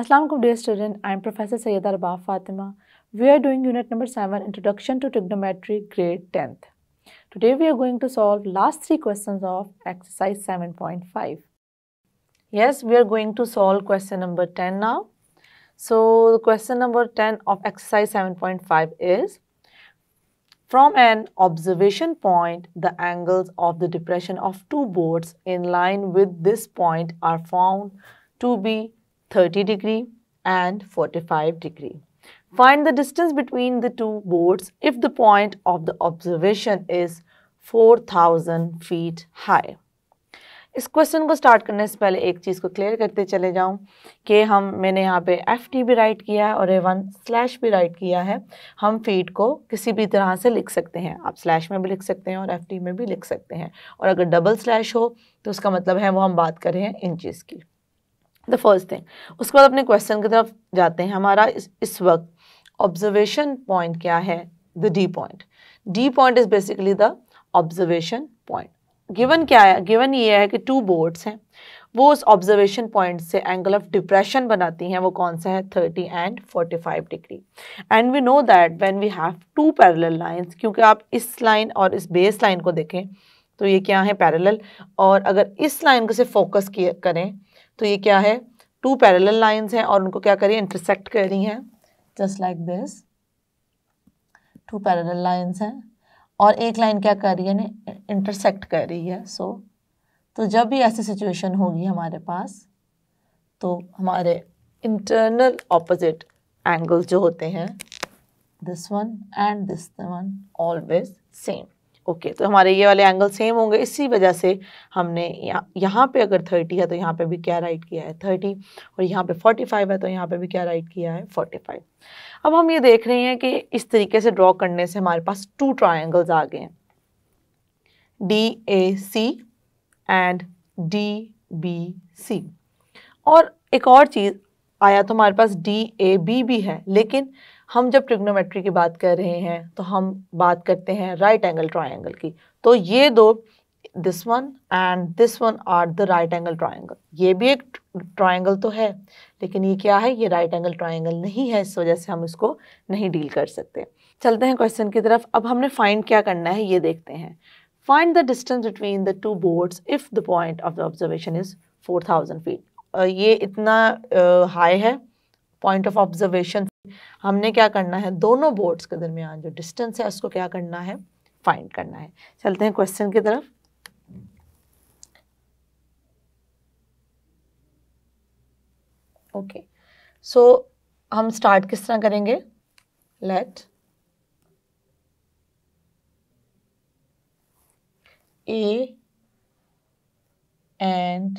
Assalamualaikum dear student, I am Professor Sayyid Arba Fatima. We are doing unit number 7 Introduction to Trigonometry grade 10th. Today we are going to solve last three questions of exercise 7.5. Yes, we are going to solve question number 10 now. So the question number 10 of exercise 7.5 is from an observation point, the angles of the depression of two boards in line with this point are found to be 30 degree and 45 degree. Find the distance between the two boards if the point of the observation is 4000 feet high. इस question को start करने से पहले एक चीज़ को clear करते चले जाऊं कि हम मैंने यहाँ पे एफ टी भी राइट किया है और ए वन स्लैश भी राइट किया है हम फीट को किसी भी तरह से लिख सकते हैं आप स्लैश में भी लिख सकते हैं और एफ टी में भी लिख सकते हैं और अगर डबल स्लैश हो तो उसका मतलब है वो हम बात कर रहे हैं इंचज़ की द फर्स्ट थिंग उसके बाद अपने क्वेश्चन की तरफ जाते हैं हमारा इस, इस वक्त ऑब्जर्वेशन पॉइंट क्या है the D point D point is basically the observation point given क्या है गिवन ये है कि टू बोर्ड्स हैं वो उस ऑब्जर्वेशन पॉइंट से एंगल ऑफ डिप्रेशन बनाती हैं वो कौन सा है 30 and 45 degree and we know that when we have two parallel lines क्योंकि आप इस लाइन और इस बेस लाइन को देखें तो ये क्या है पैरेलल और अगर इस लाइन को से फोकस किया करें तो ये क्या है टू पैरल लाइन्स हैं और उनको क्या करिए इंटरसेक्ट कर रही हैं just like this two parallel lines हैं और एक लाइन क्या कर रही है ना इंटरसेक्ट कर रही है सो so, तो जब भी ऐसी सिचुएशन होगी हमारे पास तो हमारे इंटरनल ऑपोजिट एंगल जो होते हैं this one and this one always same okay okay, तो हमारे ये वाले एंगल सेम होंगे इसी वजह से हमने यहाँ यहाँ पे अगर थर्टी है तो यहाँ पे भी क्या राइट किया है थर्टी और यहाँ पे फोर्टी फाइव है तो यहाँ पे भी क्या राइट किया है फोर्टी फाइव अब हम ये देख रहे हैं कि इस तरीके से ड्रॉ करने से हमारे पास टू ट्राइंगल्स आ गए हैं D A C and D B C और एक और चीज़ आया तो हमारे पास डी ए बी भी है लेकिन हम जब ट्रिग्नोमेट्री की बात कर रहे हैं तो हम बात करते हैं राइट एंगल ट्राइंगल की तो ये दो this one and this one are the right angle triangle ये भी एक ट्राइंगल तो है लेकिन ये क्या है ये राइट एंगल ट्राइंगल नहीं है इस वजह से हम इसको नहीं डील कर सकते चलते हैं क्वेश्चन की तरफ अब हमने फाइंड क्या करना है ये देखते हैं find the distance between the two boards if the point of the observation is four thousand feet ये इतना हाई है पॉइंट ऑफ ऑब्जर्वेशन हमने क्या करना है दोनों बोर्ड्स के दरमियान जो डिस्टेंस है उसको क्या करना है फाइंड करना है चलते हैं क्वेश्चन की तरफ ओके सो हम स्टार्ट किस तरह करेंगे let A and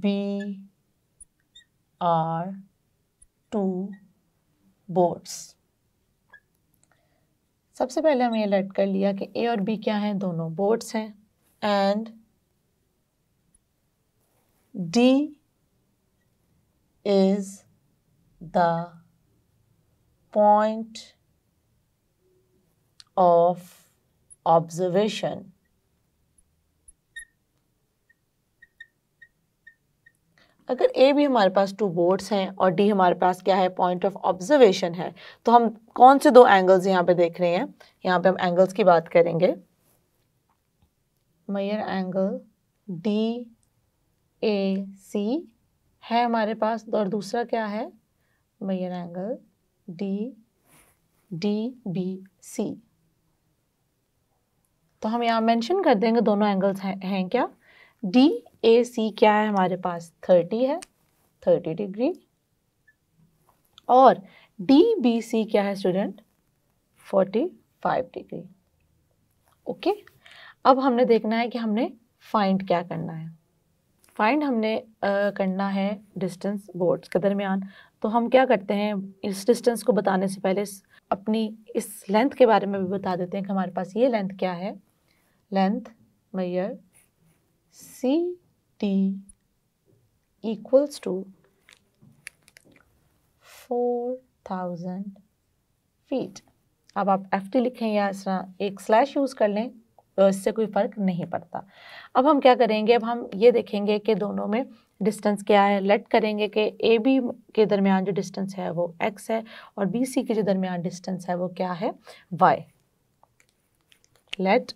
B are two boards सबसे पहले हमें अलर्ट कर लिया कि ए और बी क्या हैं दोनों बोर्ड्स हैं and D is the point of observation अगर ए भी हमारे पास टू बोर्ड्स हैं और डी हमारे पास क्या है पॉइंट ऑफ ऑब्जर्वेशन है तो हम कौन से दो एंगल्स यहाँ पे देख रहे हैं यहाँ पे हम एंगल्स की बात करेंगे मयर एंगल डी ए सी है हमारे पास तो और दूसरा क्या है measure angle D D B C तो हम यहाँ मेंशन कर देंगे दोनों एंगल्स हैं, हैं क्या डी ए सी क्या है हमारे पास थर्टी है थर्टी डिग्री और डी बी सी क्या है student forty five degree okay अब हमने देखना है कि हमने फाइंड क्या करना है फाइंड हमने uh, करना है डिस्टेंस बोर्ड्स के दरमियान तो हम क्या करते हैं इस डिस्टेंस को बताने से पहले अपनी इस लेंथ के बारे में भी बता देते हैं कि हमारे पास ये लेंथ क्या है length measure C t equals to 4000 feet अब आप एफ टी लिखें या इस तरह एक स्लैश यूज़ कर लें इससे कोई फ़र्क नहीं पड़ता अब हम क्या करेंगे अब हम ये देखेंगे कि दोनों में डिस्टेंस क्या है लेट करेंगे कि ए बी के दरमियान जो डिस्टेंस है वो एक्स है और बी सी के जो दरमियान डिस्टेंस है वो क्या है Y let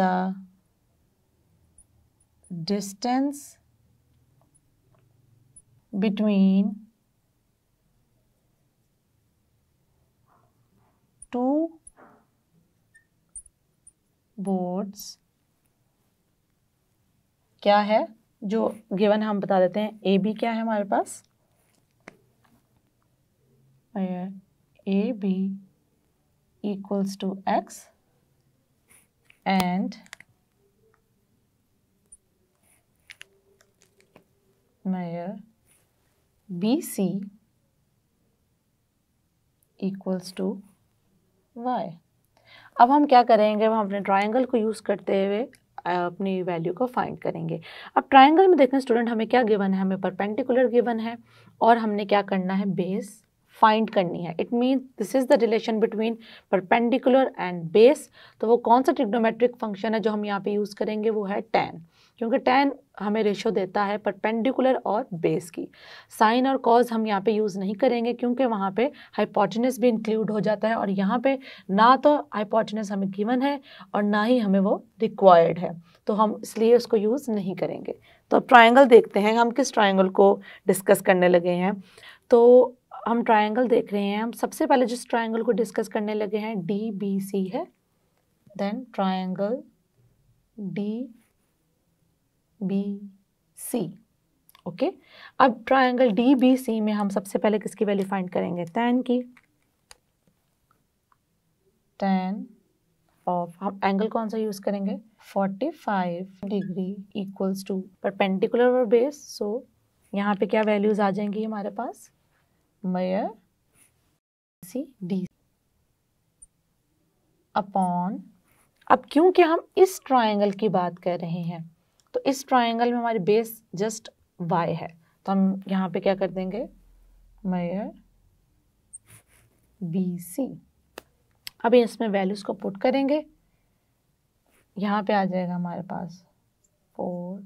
the distance between two boards क्या है जो गिवन हम बता देते हैं ए बी क्या है हमारे पास A B equals to X and Meyer BC equals to Y अब हम क्या करेंगे हम अपने ट्राइंगल को यूज़ करते हुए अपनी वैल्यू को फाइंड करेंगे अब ट्राइंगल में देखें स्टूडेंट हमें क्या गिवन है हमें परपेंडिकुलर गिवन है और हमने क्या करना है बेस फाइंड करनी है it mean this is the relation between perpendicular and base तो वो कौन सा ट्रिग्नोमेट्रिक फंक्शन है जो हम यहाँ पे यूज़ करेंगे वो है टेन क्योंकि टेन हमें रेशो देता है परपेंडिकुलर और बेस की साइन और कॉज हम यहाँ पे यूज़ नहीं करेंगे क्योंकि वहाँ पे हाइपोटिनस भी इंक्लूड हो जाता है और यहाँ पे ना तो हाइपोटिनस हमें गिवन है और ना ही हमें वो रिक्वायर्ड है तो हम इसलिए उसको यूज़ नहीं करेंगे तो अब ट्राइंगल देखते हैं हम किस ट्राइंगल को डिस्कस करने लगे हैं तो हम ट्राइंगल देख रहे हैं हम सबसे पहले जिस ट्राइंगल को डिस्कस करने लगे हैं डी बी सी है then triangle D B C okay अब ट्रायंगल डी बी सी में हम सबसे पहले किसकी वैल्यू फाइंड करेंगे टेन की टेन ऑफ हम एंगल कौन सा यूज़ करेंगे 45 डिग्री इक्वल्स टू परपेंडिकुलर और बेस सो यहाँ पे क्या वैल्यूज़ आ जाएंगी हमारे पास मेयर सी डी अपॉन अब क्योंकि हम इस ट्रायंगल की बात कर रहे हैं तो इस ट्राइंगल में हमारी बेस जस्ट वाई है तो हम यहाँ पे क्या कर देंगे मेयर बी सी अभी इसमें वैल्यूज़ को पुट करेंगे यहाँ पे आ जाएगा हमारे पास फोर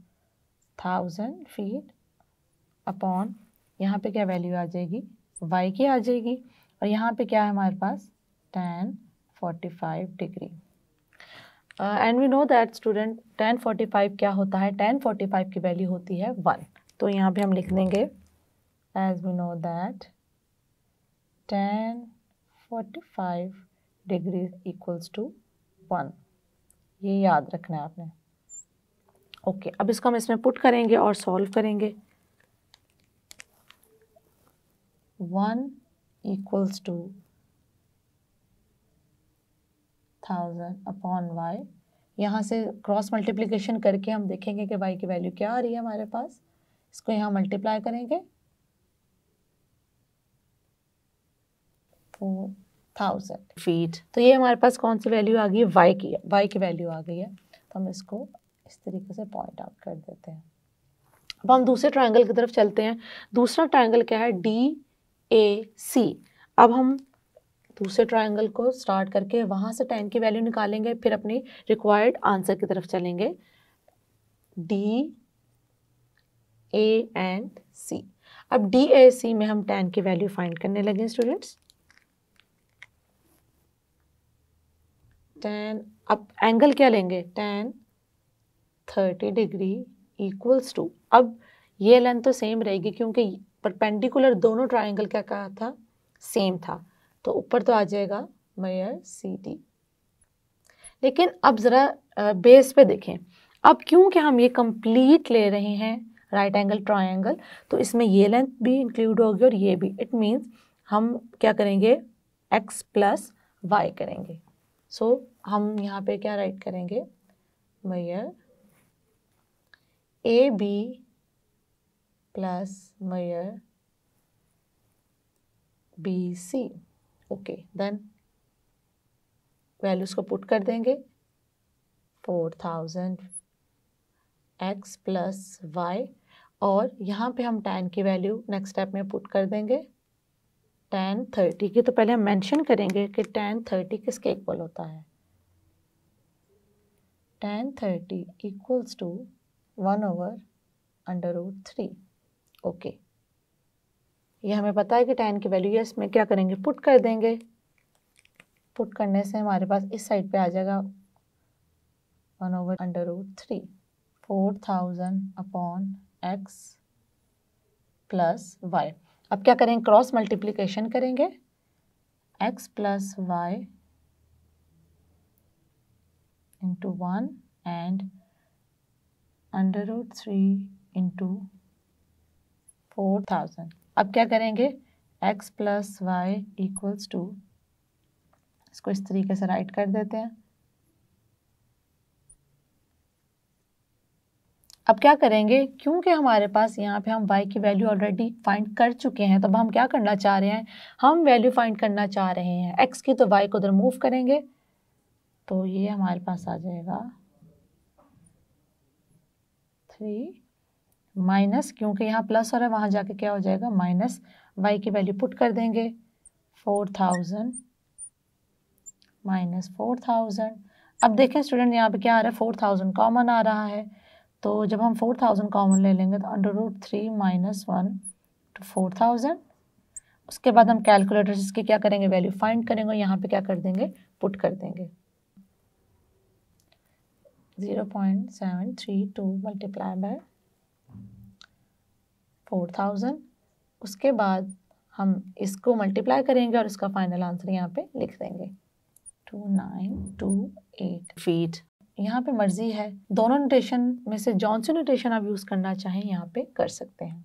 थाउजेंड फीट अपॉन यहाँ पे क्या वैल्यू आ जाएगी वाई की आ जाएगी और यहाँ पे क्या है हमारे पास tan forty five degree and we know that student tan forty five क्या होता है टेन फोर्टी फाइव की वैल्यू होती है वन तो यहाँ पे हम लिख देंगे as we know that tan forty five degree equals to one ये याद रखना है आपने ओके okay, अब इसको हम इसमें पुट करेंगे और सॉल्व करेंगे one equals to thousand upon Y यहाँ से क्रॉस मल्टीप्लीकेशन करके हम देखेंगे कि वाई की वैल्यू क्या आ रही है हमारे पास इसको यहाँ मल्टीप्लाई करेंगे फोर थाउजेंड फीट तो ये हमारे पास कौन सी वैल्यू आ गई है वाई की वाई की वैल्यू आ गई है तो हम इसको इस तरीके से पॉइंट आउट कर देते हैं अब हम दूसरे ट्राइंगल की तरफ चलते हैं दूसरा ट्राइंगल क्या है डी ए सी अब हम दूसरे ट्रायंगल को स्टार्ट करके वहाँ से टेन की वैल्यू निकालेंगे फिर अपनी रिक्वायर्ड आंसर की तरफ चलेंगे डी ए एंड सी अब डी ए सी में हम टेन की वैल्यू फाइंड करने लगे स्टूडेंट्स टेन अब एंगल क्या लेंगे tan thirty degree equals to अब ये लेंथ तो सेम रहेगी क्योंकि परपेंडिकुलर दोनों ट्राइंगल क्या कहा था सेम था तो ऊपर तो आ जाएगा मेयर सी डी लेकिन अब ज़रा बेस पे देखें अब क्योंकि हम ये कंप्लीट ले रहे हैं राइट एंगल ट्राइंगल तो इसमें ये लेंथ भी इंक्लूड होगी और ये भी इट मीन्स हम क्या करेंगे एक्स प्लस वाई करेंगे सो so, हम यहाँ पे क्या राइट करेंगे measure A B plus measure B C okay then values को पुट कर देंगे four thousand X plus Y और यहाँ पे हम टेन की वैल्यू नेक्स्ट स्टेप में पुट कर देंगे टेन थर्टी की तो पहले हम मेंशन करेंगे कि टेन थर्टी किसके इक्वल होता है tan thirty equals to one over under root three okay ये हमें पता है कि टेन की वैल्यू है इसमें क्या करेंगे पुट कर देंगे पुट करने से हमारे पास इस साइड पे आ जाएगा one over under root three four thousand upon X plus Y अब क्या करेंगे क्रॉस मल्टीप्लिकेशन करेंगे X plus Y into one and under root three into four thousand अब क्या करेंगे X plus Y equals to इसको इस तरीके से राइट कर देते हैं अब क्या करेंगे क्योंकि हमारे पास यहाँ पे हम y की वैल्यू ऑलरेडी फाइंड कर चुके हैं तो अब हम क्या करना चाह रहे हैं हम वैल्यू फाइंड करना चाह रहे हैं x की तो y को उधर मूव करेंगे तो ये हमारे पास आ जाएगा थ्री माइनस क्योंकि यहाँ प्लस हो रहा है वहाँ जाके क्या हो जाएगा माइनस वाई की वैल्यू पुट कर देंगे four thousand minus four thousand अब देखें स्टूडेंट यहाँ पे क्या आ रहा है फोर थाउजेंड कॉमन आ रहा है तो जब हम फोर थाउजेंड कॉमन ले लेंगे तो under root three minus one two four thousand उसके बाद हम कैलकुलेटर इसकी क्या करेंगे वैल्यू फाइंड करेंगे यहाँ पे क्या कर देंगे पुट कर देंगे zero point seven three two multiply by four thousand उसके बाद हम इसको मल्टीप्लाई करेंगे और इसका फाइनल आंसर यहाँ पे लिख देंगे two nine two eight feet यहाँ पे मर्जी है दोनों नोटेशन में से जौन सी नोटेशन आप यूज़ करना चाहें यहाँ पे कर सकते हैं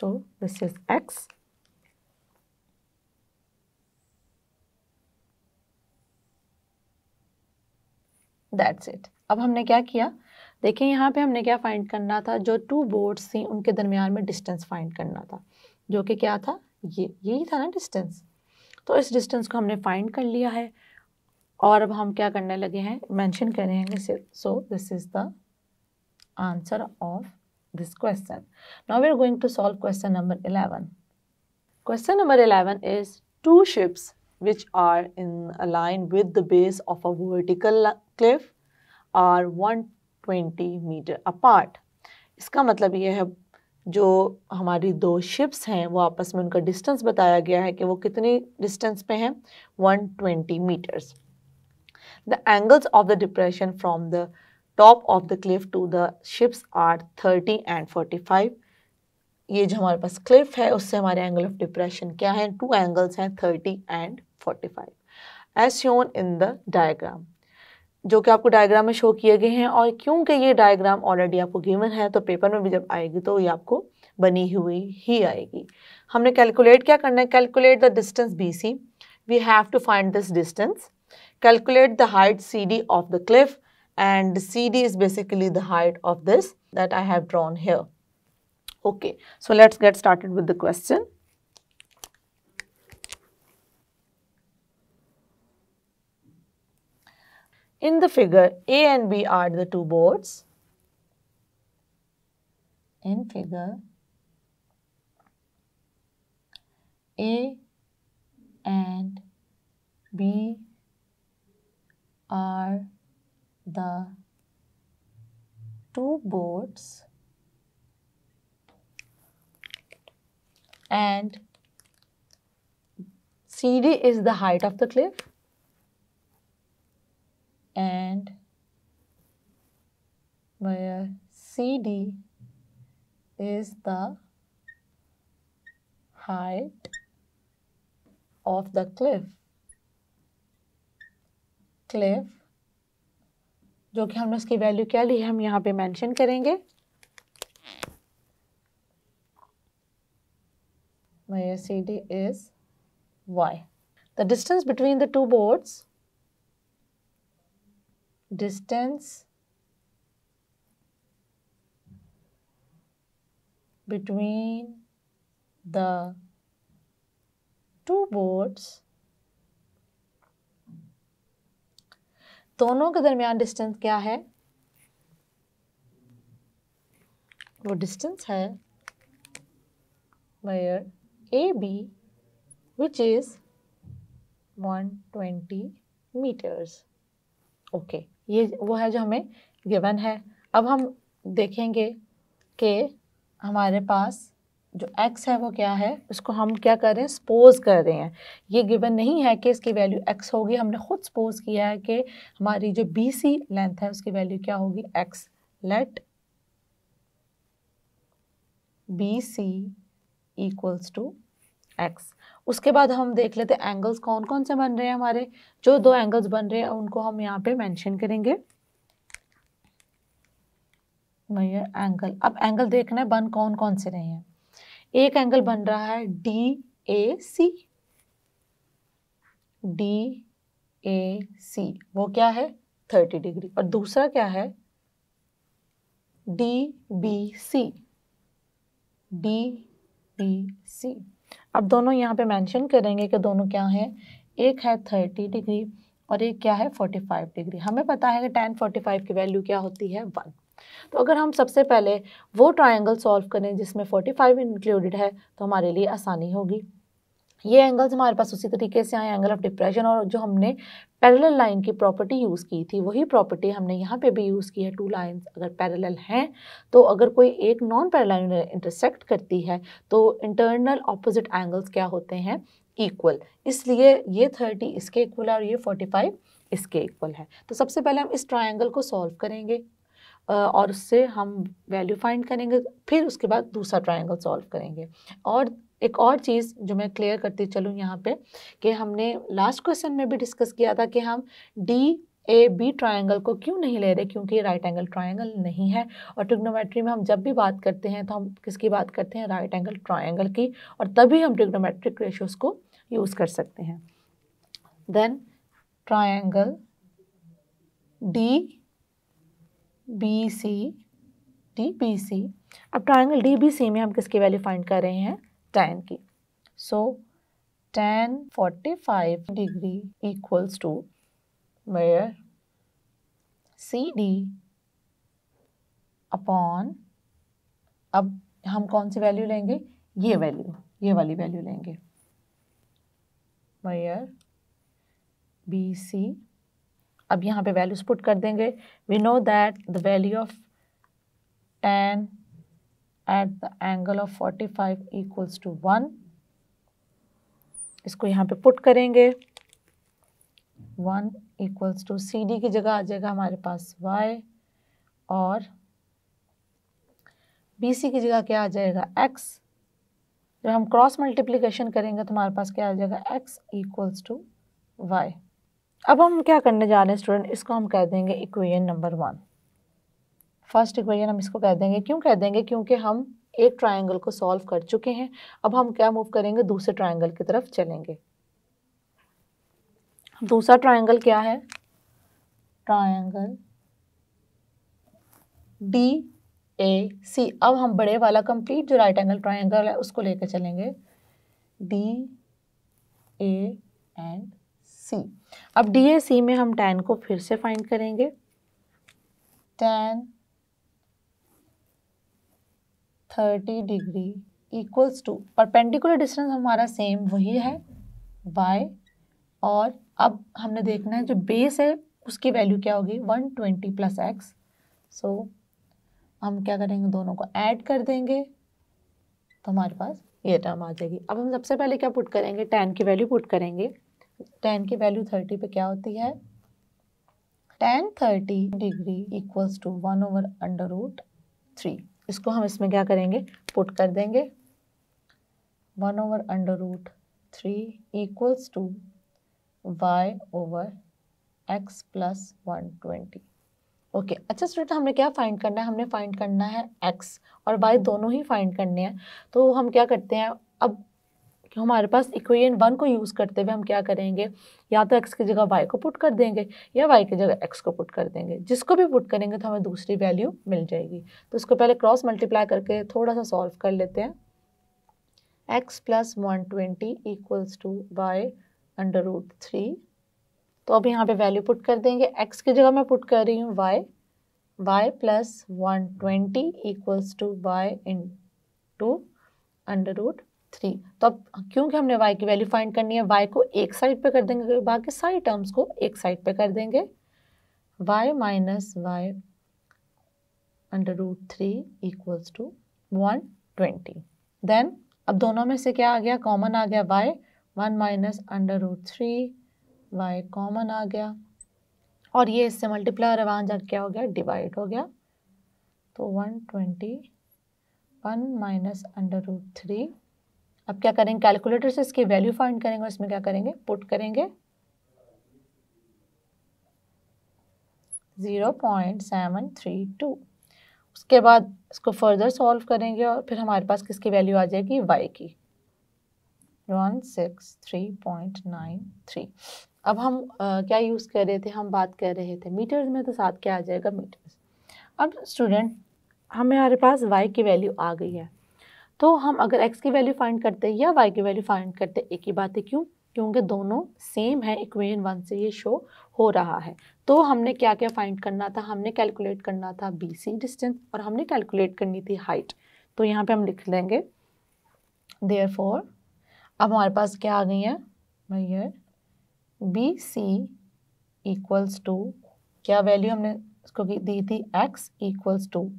so this is x that's it अब हमने क्या किया देखिए यहाँ पे हमने क्या फाइंड करना था जो टू बोर्ड्स थी उनके दरमियान में डिस्टेंस फाइंड करना था जो कि क्या था ये यही था ना डिस्टेंस तो इस डिस्टेंस को हमने फाइंड कर लिया है और अब हम क्या करने लगे हैं मैंशन करें हैं so this is the answer of this question now we are going to solve question number eleven question number eleven is two ships which are in align with the base of a vertical cliff are one twenty metre apart इसका मतलब ये है जो हमारी दो ships हैं वो आपस में उनका डिस्टेंस बताया गया है कि वो कितनी डिस्टेंस पे हैं 120 metres the angles of the depression from the top of the cliff to the ships are 30 and 45 ये जो हमारे पास क्लिफ है उससे हमारे एंगल ऑफ डिप्रेशन क्या है टू एंगल्स हैं 30 and 45 as shown in the diagram जो कि आपको डायग्राम में शो किए गए हैं और क्योंकि ये डायग्राम ऑलरेडी आपको गिवन है तो पेपर में भी जब आएगी तो ये आपको बनी हुई ही आएगी हमने कैलकुलेट क्या करना है calculate the distance B C we have to find this distance calculate the height C D of the cliff and C D is basically the height of this that I have drawn here okay so let's get started with the question In the figure, A and B are the two boards. In figure, A and B are the two boards and CD is the height of the cliff and where CD is the height of the cliff cliff जो कि हमने उसकी value क्या ली है हम यहाँ पे mention करेंगे My CD is Y. The distance between the two boards distance between the two boards दोनों के दरमियान डिस्टेंस क्या है वो डिस्टेंस है wire A B which is one twenty metres okay ये वो है जो हमें गिवन है अब हम देखेंगे कि हमारे पास जो x है वो क्या है उसको हम क्या कर रहे हैं सपोज कर रहे हैं ये गिवन नहीं है कि इसकी वैल्यू x होगी हमने खुद सपोज किया है कि हमारी जो बी सी लेंथ है उसकी वैल्यू क्या होगी x let B C equals to x उसके बाद हम देख लेते हैं एंगल्स कौन कौन से बन रहे हैं हमारे जो दो एंगल्स बन रहे हैं उनको हम यहाँ पे मेंशन करेंगे एंगल अब एंगल देखना है बन कौन कौन से रहे हैं एक एंगल बन रहा है D A C D A सी वो क्या है थर्टी डिग्री और दूसरा क्या है D B C D B C अब दोनों यहाँ पे मेंशन करेंगे कि दोनों क्या हैं एक है थर्टी डिग्री और एक क्या है फोर्टी फाइव डिग्री हमें पता है कि टेन फोर्टी फाइव की वैल्यू क्या होती है वन तो अगर हम सबसे पहले वो ट्रायंगल सॉल्व करें जिसमें फोर्टी फाइव इंक्लूडेड है तो हमारे लिए आसानी होगी ये एंगल्स हमारे पास उसी तरीके से आए एंगल ऑफ डिप्रेशन और जो हमने पैरेलल लाइन की प्रॉपर्टी यूज़ की थी वही प्रॉपर्टी हमने यहाँ पे भी यूज़ की है टू लाइंस अगर पैरेलल हैं तो अगर कोई एक नॉन पैरल इंटरसेक्ट करती है तो इंटरनल ऑपोजिट एंगल्स क्या होते हैं इक्वल इसलिए ये थर्टी इसके इक्वल है और ये फोर्टी फाइव इसके इक्वल है तो सबसे पहले हम इस ट्राइंगल को सॉल्व करेंगे और उससे हम वैल्यू फाइंड करेंगे फिर उसके बाद दूसरा ट्राइंगल सॉल्व करेंगे और एक और चीज़ जो मैं क्लियर करती चलूँ यहाँ पे कि हमने लास्ट क्वेश्चन में भी डिस्कस किया था कि हम डी ए बी ट्राइंगल को क्यों नहीं ले रहे क्योंकि राइट एंगल ट्राइंगल नहीं है और ट्रिग्नोमेट्री में हम जब भी बात करते हैं तो हम किसकी बात करते हैं राइट एंगल ट्राइंगल की और तभी हम ट्रिग्नोमेट्रिक रेशियोज़ को यूज़ कर सकते हैं then triangle D B C D B C अब ट्राइंगल डी बी सी में हम किसकी वैल्यू फाइंड कर रहे हैं टेन की so tan forty five degree equals to मेयर सी डी अपॉन अब हम कौन सी वैल्यू लेंगे ये वैल्यू ये वाली वैल्यू लेंगे मेयर बी सी अब यहाँ पे वैल्यूज पुट कर देंगे we know that the value of tan at the angle of 45 equals to one इसको यहाँ पे पुट करेंगे one equals to C D की जगह आ जाएगा हमारे पास वाई और बी सी की जगह क्या आ जाएगा एक्स जब हम क्रॉस मल्टीप्लीकेशन करेंगे तो हमारे पास क्या आ जाएगा एक्स इक्वल्स टू वाई अब हम क्या करने जा रहे हैं स्टूडेंट इसको हम कह देंगे equation number one first equation हम इसको कह देंगे क्यों कह देंगे क्योंकि हम एक ट्राइंगल को सॉल्व कर चुके हैं अब हम क्या मूव करेंगे दूसरे ट्राइंगल की तरफ चलेंगे दूसरा ट्राइंगल क्या है ट्राइंगल डी ए सी अब हम बड़े वाला कंप्लीट जो राइट एंगल ट्राइंगल है उसको लेकर चलेंगे डी ए एंड सी अब डी ए सी में हम टेन को फिर से फाइंड करेंगे tan thirty degree equals to perpendicular distance हमारा सेम वही है वाई और अब हमने देखना है जो बेस है उसकी वैल्यू क्या होगी one twenty plus x so हम क्या करेंगे दोनों को ऐड कर देंगे तो हमारे पास ये टर्म आ जाएगी अब हम सबसे पहले क्या पुट करेंगे टेन की वैल्यू पुट करेंगे टेन की वैल्यू थर्टी पे क्या होती है tan thirty degree equals to one over under root three इसको हम इसमें क्या करेंगे पुट कर देंगे one over under root three equals to y over x plus one twenty okay अच्छा स्टूडेंट हमने क्या फाइंड करना है हमने फाइंड करना है एक्स और वाई दोनों ही फाइंड करने हैं तो हम क्या करते हैं अब कि हमारे पास इक्वेशन वन को यूज़ करते हुए हम क्या करेंगे या तो एक्स की जगह वाई को पुट कर देंगे या वाई की जगह एक्स को पुट कर देंगे जिसको भी पुट करेंगे तो हमें दूसरी वैल्यू मिल जाएगी तो इसको पहले क्रॉस मल्टीप्लाई करके थोड़ा सा सॉल्व कर लेते हैं x plus one twenty equals to y under root three तो अब यहाँ पे वैल्यू पुट कर देंगे एक्स की जगह मैं पुट कर रही हूँ y y plus one twenty equals to y into under root three तो अब क्योंकि हमने वाई की वैल्यू फाइंड करनी है वाई को एक साइड पे कर देंगे बाकी सारी टर्म्स को एक साइड पे कर देंगे y minus y under root three equals to one twenty then अब दोनों में से क्या आ गया कॉमन आ गया y one minus under root three y common आ गया और ये इससे मल्टीप्लाई और वहाँ जाकर क्या हो गया डिवाइड हो गया तो one twenty one minus under root three अब क्या करेंगे कैलकुलेटर से इसकी वैल्यू फाइंड करेंगे और इसमें क्या करेंगे पुट करेंगे zero point seven three two उसके बाद इसको फर्दर सॉल्व करेंगे और फिर हमारे पास किसकी वैल्यू आ जाएगी वाई की one six three point nine three अब हम आ, क्या यूज़ कर रहे थे हम बात कर रहे थे मीटर्स में तो साथ क्या आ जाएगा मीटर्स अब स्टूडेंट हमारे पास वाई की वैल्यू आ गई है तो हम अगर एक्स की वैल्यू फाइंड करते या वाई की वैल्यू फाइंड करते एक ही बात है क्यों क्योंकि दोनों सेम है इक्वेशन वन से ये शो हो रहा है तो हमने क्या क्या फाइंड करना था हमने कैलकुलेट करना था बी सी डिस्टेंस और हमने कैलकुलेट करनी थी हाइट तो यहाँ पे हम लिख लेंगे देयर फोर अब हमारे पास क्या आ गई है भैया बी सी इक्वल्स टू क्या वैल्यू हमने इसको दी थी एक्स इक्वल्स टू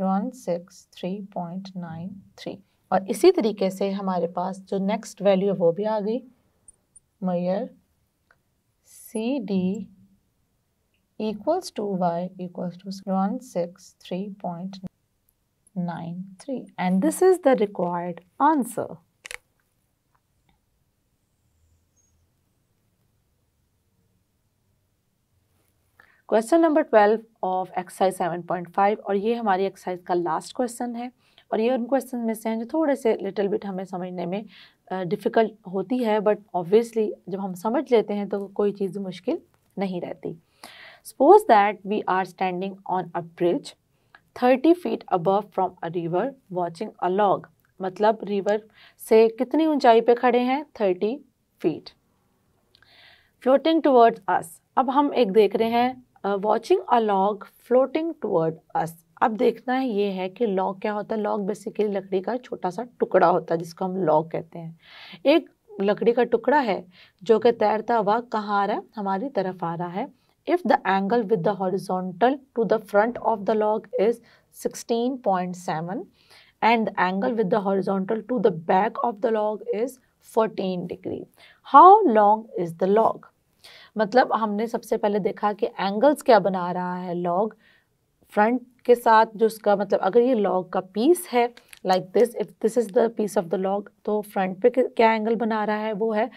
16.3.93 और इसी तरीके से हमारे पास जो नेक्स्ट वैल्यू है वो भी आ गई मैयर C D equals to y equals to one six three point nine three and this is the required answer question number twelve of exercise seven point five और ये हमारी एक्सरसाइज का लास्ट क्वेश्चन है और ये उन क्वेश्चन में से हैं जो थोड़े से लिटिल बिट हमें समझने में डिफ़िकल्ट uh, होती है बट ऑब्वियसली जब हम समझ लेते हैं तो कोई चीज़ मुश्किल नहीं रहती suppose that we are standing on a bridge thirty feet above from a river watching a log मतलब रिवर से कितनी ऊंचाई पे खड़े हैं thirty feet floating towards us अब हम एक देख रहे हैं watching a log floating toward us अब देखना है ये है कि लॉग क्या होता है लॉग बेसिकली लकड़ी का छोटा सा टुकड़ा होता है जिसको हम लॉग कहते हैं एक लकड़ी का टुकड़ा है जो कि तैरता हुआ कहाँ आ रहा है हमारी तरफ आ रहा है if the angle with the horizontal to the front of the log is 16.7 and the angle with the horizontal to the back of the log is 14 degree. How long is the log? मतलब हमने सबसे पहले देखा कि angles क्या बना रहा है लॉग फ्रंट के साथ जो उसका मतलब अगर ये लॉग का पीस है like this if this is the piece of the log तो फ्रंट पे क्या एंगल बना रहा है वो है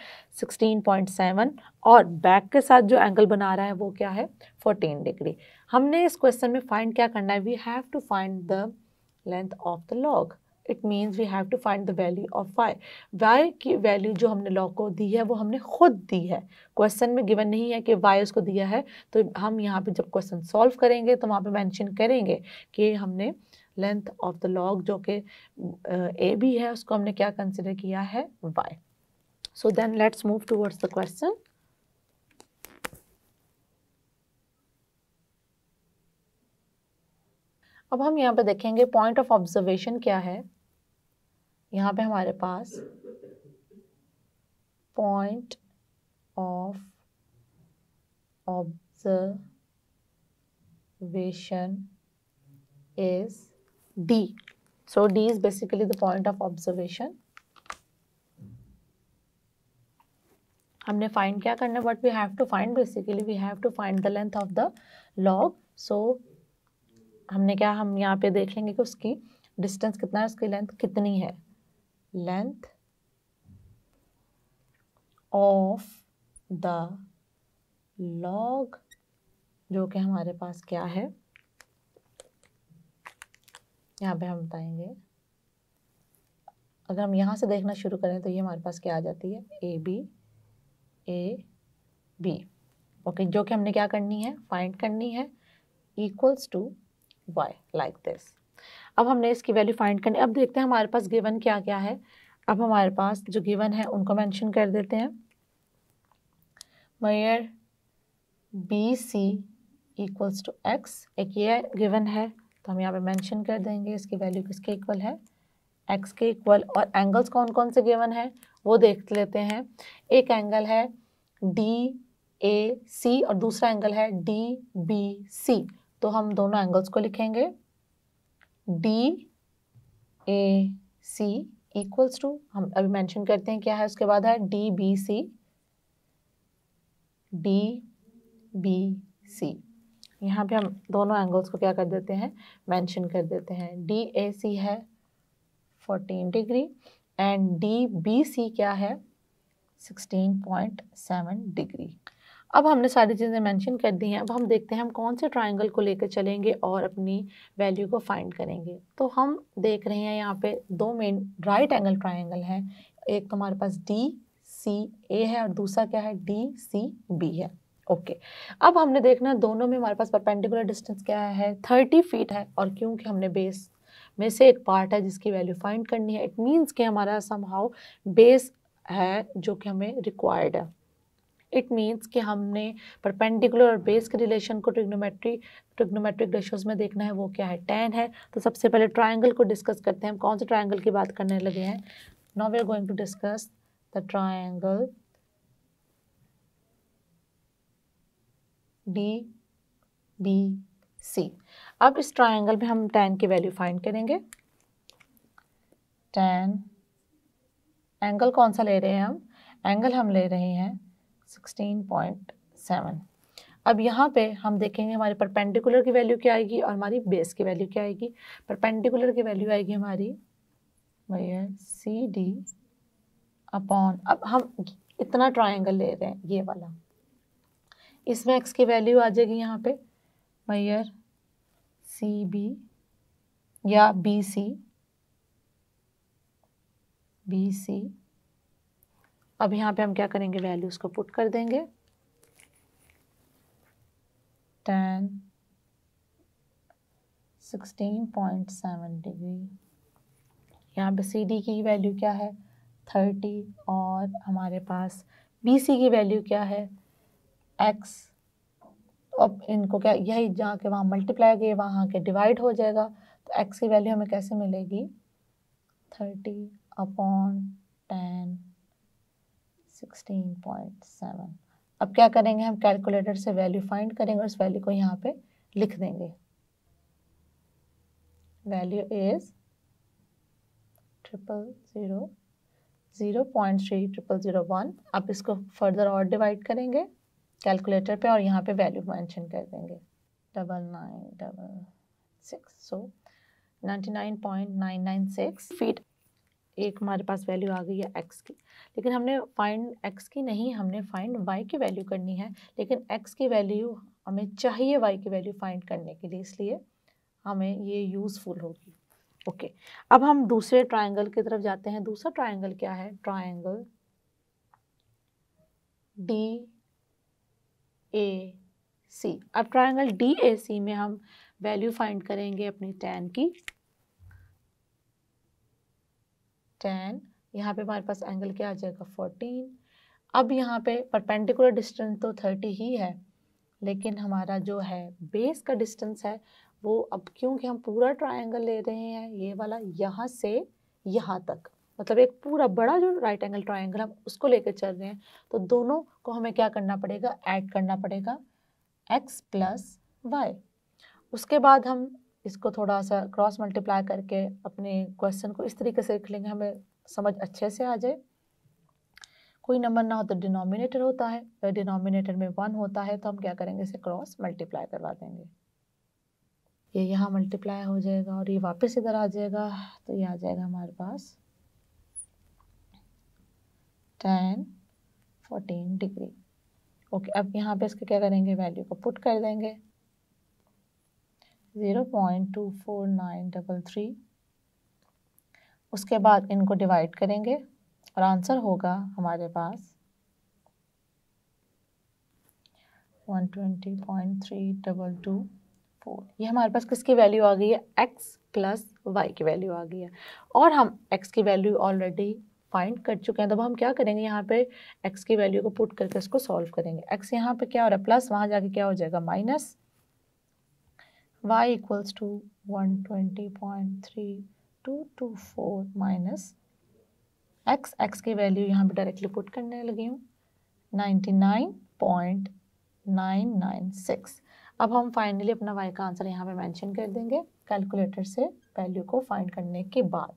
16.7 और बैक के साथ जो एंगल बना रहा है वो क्या है 14 डिग्री हमने इस क्वेश्चन में फाइंड क्या करना है we have to find the length of the log it means we have to find the value of y y की वैल्यू जो हमने लॉ को दी है वो हमने खुद दी है क्वेश्चन में गिवन नहीं है कि वाई उसको दिया है तो हम यहाँ पे जब क्वेश्चन सॉल्व करेंगे तो वहाँ पे मेंशन करेंगे कि हमने लेंथ ऑफ द लॉग जो कि ए बी है उसको हमने क्या कंसिडर किया है y so then let's move towards the question अब हम यहाँ पर देखेंगे पॉइंट ऑफ ऑब्जर्वेशन क्या है यहाँ पे हमारे पास point of observation is D so D is basically the point of observation हमने फाइंड क्या करना but we have to find basically we have to find the length of the log so हमने क्या हम यहाँ पे देख लेंगे कि उसकी डिस्टेंस कितना है उसकी लेंथ कितनी है length ऑफ द लॉग जो कि हमारे पास क्या है यहाँ पे हम बताएंगे अगर हम यहाँ से देखना शुरू करें तो ये हमारे पास क्या आ जाती है A B A B okay जो कि हमने क्या करनी है फाइंड करनी है equals to y like this अब हमने इसकी वैल्यू फाइंड करनी अब देखते हैं हमारे पास गिवन क्या क्या है अब हमारे पास जो गिवन है उनको मैंशन कर देते हैं मयर B C equals to x एक ये गिवन है तो हम यहाँ पे मेंशन कर देंगे इसकी वैल्यू किसके इक्वल है एक्स के इक्वल और एंगल्स कौन कौन से गिवन है वो देख लेते हैं एक एंगल है डी ए सी और दूसरा एंगल है डी बी सी तो हम दोनों एंगल्स को लिखेंगे D A C equals to हम अभी मेंशन करते हैं क्या है उसके बाद है D B C D B C यहाँ पे हम दोनों एंगल्स को क्या कर देते हैं मेंशन कर देते हैं डी ए सी है fourteen degree and D B C क्या है सिक्सटीन पॉइंट सेवन डिग्री अब हमने सारी चीज़ें मेंशन कर दी हैं अब हम देखते हैं हम कौन से ट्रायंगल को लेकर चलेंगे और अपनी वैल्यू को फाइंड करेंगे तो हम देख रहे हैं यहाँ पे दो मेन राइट एंगल ट्रायंगल हैं एक तो हमारे पास डी सी ए है और दूसरा क्या है डी सी बी है ओके अब हमने देखना दोनों में हमारे पास परपेंडिकुलर डिस्टेंस क्या है थर्टी फीट है और क्योंकि हमने बेस में से एक पार्ट है जिसकी वैल्यू फाइंड करनी है इट मीन्स कि हमारा समहाउ बेस है जो कि हमें रिक्वायर्ड है इट मीन्स कि हमने परपेंडिकुलर और बेस के रिलेशन को ट्रिग्नोमेट्री ट्रिग्नोमेट्रिक रेशोज में देखना है वो क्या है टेन है तो सबसे पहले ट्राइंगल को डिस्कस करते हैं हम कौन से ट्राइंगल की बात करने लगे हैं now we are going to discuss the triangle D B C अब इस ट्राइंगल में हम टेन की वैल्यू फाइंड करेंगे टेन एंगल कौन सा ले रहे हैं हम एंगल हम ले रहे हैं सिक्सटीन पॉइंट सेवन अब यहाँ पे हम देखेंगे हमारे परपेंडिकुलर की वैल्यू क्या आएगी और हमारी बेस की वैल्यू क्या आएगी परपेंडिकुलर की वैल्यू आएगी हमारी भैया सी डी अपॉन अब हम इतना ट्राइंगल ले रहे हैं ये वाला इसमें एक्स की वैल्यू आ जाएगी यहाँ पे मैयर सी बी या बी सी बी सी अब यहाँ पे हम क्या करेंगे वैल्यूज़ को पुट कर देंगे tan sixteen point seven degree यहाँ पे सी डी की वैल्यू क्या है थर्टी और हमारे पास बी सी की वैल्यू क्या है एक्स अब इनको क्या यही जहाँ के वहाँ मल्टीप्लाई किए वहाँ के डिवाइड हो जाएगा तो एक्स की वैल्यू हमें कैसे मिलेगी थर्टी अपॉन टेन 16.7 अब क्या करेंगे हम कैलकुलेटर से वैल्यू फाइंड करेंगे और इस वैल्यू को यहाँ पे लिख देंगे value is triple zero zero point three triple zero one आप इसको फर्दर और डिवाइड करेंगे कैलकुलेटर पे और यहाँ पे वैल्यू मेंशन कर देंगे double nine double six so ninety nine point nine nine six feet एक हमारे पास वैल्यू आ गई है एक्स की लेकिन हमने फाइंड एक्स की नहीं हमने फाइंड वाई की वैल्यू करनी है लेकिन एक्स की वैल्यू हमें चाहिए वाई की वैल्यू फाइंड करने के लिए इसलिए हमें ये यूज़फुल होगी ओके अब हम दूसरे ट्राइंगल की तरफ जाते हैं दूसरा ट्राइंगल क्या है ट्राइंगल डी ए सी अब ट्राइंगल डी ए सी में हम वैल्यू फाइंड करेंगे अपनी टेन की टेन यहाँ पे हमारे पास एंगल क्या आ जाएगा फोर्टीन अब यहाँ पे परपेंडिकुलर डिस्टेंस तो थर्टी ही है लेकिन हमारा जो है बेस का डिस्टेंस है वो अब क्योंकि हम पूरा ट्रायंगल ले रहे हैं ये वाला यहाँ से यहाँ तक मतलब एक पूरा बड़ा जो राइट एंगल ट्रायंगल हम उसको लेकर चल रहे हैं तो दोनों को हमें क्या करना पड़ेगा ऐड करना पड़ेगा एक्स प्लस वाई उसके बाद हम इसको थोड़ा सा क्रॉस मल्टीप्लाई करके अपने क्वेश्चन को इस तरीके से लिख लेंगे हमें समझ अच्छे से आ जाए कोई नंबर ना हो तो डिनोमिनेटर होता है अगर डिनोमिनेटर में वन होता है तो हम क्या करेंगे इसे क्रॉस मल्टीप्लाई करवा देंगे ये यहाँ मल्टीप्लाई हो जाएगा और ये वापस इधर आ जाएगा तो ये आ जाएगा हमारे पास टेन फोर्टीन डिग्री ओके अब यहाँ पे इसके क्या करेंगे वैल्यू को पुट कर देंगे zero point two four nine double three उसके बाद इनको डिवाइड करेंगे और आंसर होगा हमारे पास one twenty point three double two four ये हमारे पास किसकी वैल्यू आ गई है एक्स प्लस वाई की वैल्यू आ गई है और हम एक्स की वैल्यू ऑलरेडी फाइंड कर चुके हैं तो हम क्या करेंगे यहाँ पे एक्स की वैल्यू को पुट करके इसको सॉल्व करेंगे एक्स यहाँ पे क्या हो रहा है प्लस वहाँ जाके क्या हो जाएगा minus y equals to 120.3224 minus x x की वैल्यू यहाँ पे डायरेक्टली पुट करने लगी हूँ 99.996 अब हम फाइनली अपना y का आंसर यहाँ पे मेंशन कर देंगे कैलकुलेटर से वैल्यू को फाइंड करने के बाद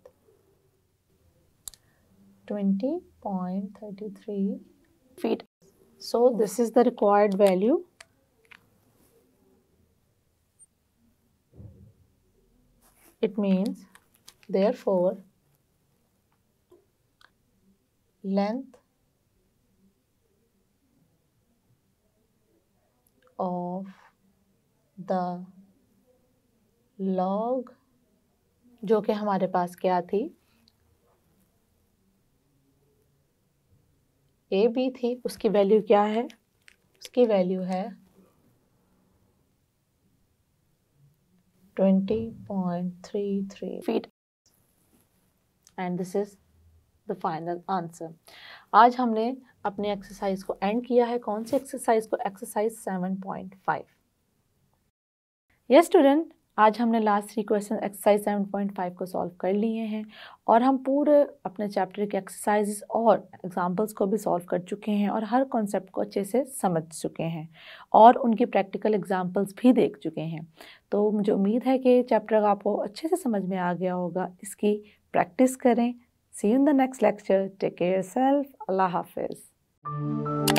20.33 feet so this is the required value It means, therefore, length of the log जो कि हमारे पास क्या थी ए बी थी उसकी वैल्यू क्या है उसकी वैल्यू है 20.33 feet and this is the final answer आज हमने अपने एक्सरसाइज को एंड किया है कौन सी एक्सरसाइज को एक्सरसाइज 7.5 यस स्टूडेंट आज हमने last three question exercise seven point five को सॉल्व कर लिए हैं और हम पूरे अपने चैप्टर के एक्सरसाइजेस और एग्जांपल्स को भी सॉल्व कर चुके हैं और हर कॉन्सेप्ट को अच्छे से समझ चुके हैं और उनकी प्रैक्टिकल एग्जांपल्स भी देख चुके हैं तो मुझे उम्मीद है कि चैप्टर आपको अच्छे से समझ में आ गया होगा इसकी प्रैक्टिस करें see in the next lecture take care self अल्लाह हाफिज़